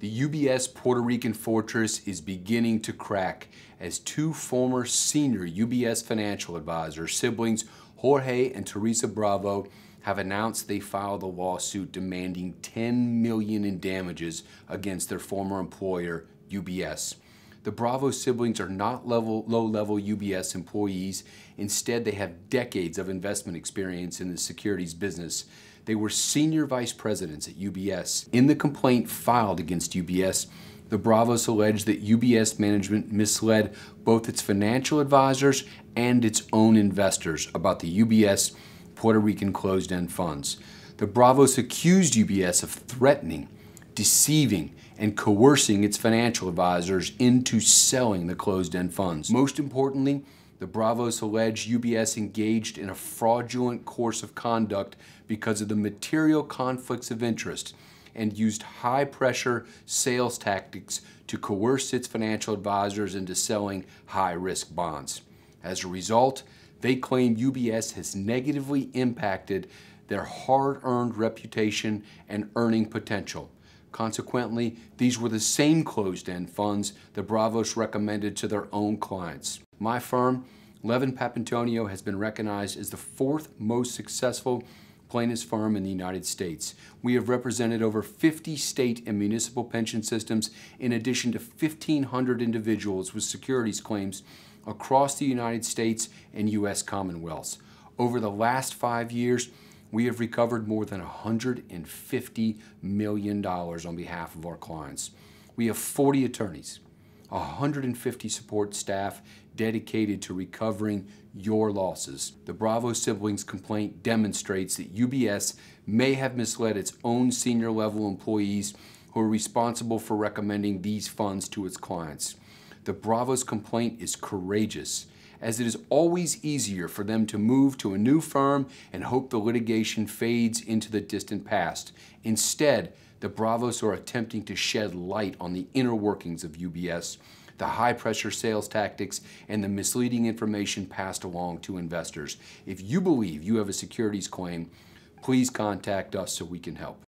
The UBS Puerto Rican fortress is beginning to crack as two former senior UBS financial advisors, siblings Jorge and Teresa Bravo, have announced they filed a lawsuit demanding 10 million in damages against their former employer, UBS. The Bravo siblings are not level, low-level UBS employees. Instead, they have decades of investment experience in the securities business. They were senior vice presidents at UBS. In the complaint filed against UBS, the Bravos alleged that UBS management misled both its financial advisors and its own investors about the UBS Puerto Rican closed end funds. The Bravos accused UBS of threatening, deceiving, and coercing its financial advisors into selling the closed end funds. Most importantly, the Bravos allege UBS engaged in a fraudulent course of conduct because of the material conflicts of interest and used high pressure sales tactics to coerce its financial advisors into selling high risk bonds. As a result, they claim UBS has negatively impacted their hard earned reputation and earning potential. Consequently, these were the same closed end funds the Bravos recommended to their own clients my firm, Levin Papantonio has been recognized as the fourth most successful plaintiff's firm in the United States. We have represented over 50 state and municipal pension systems in addition to 1,500 individuals with securities claims across the United States and U.S. Commonwealths. Over the last five years, we have recovered more than $150 million on behalf of our clients. We have 40 attorneys, 150 support staff, dedicated to recovering your losses. The Bravo siblings complaint demonstrates that UBS may have misled its own senior level employees who are responsible for recommending these funds to its clients. The Bravo's complaint is courageous, as it is always easier for them to move to a new firm and hope the litigation fades into the distant past. Instead, the Bravos are attempting to shed light on the inner workings of UBS the high pressure sales tactics, and the misleading information passed along to investors. If you believe you have a securities claim, please contact us so we can help.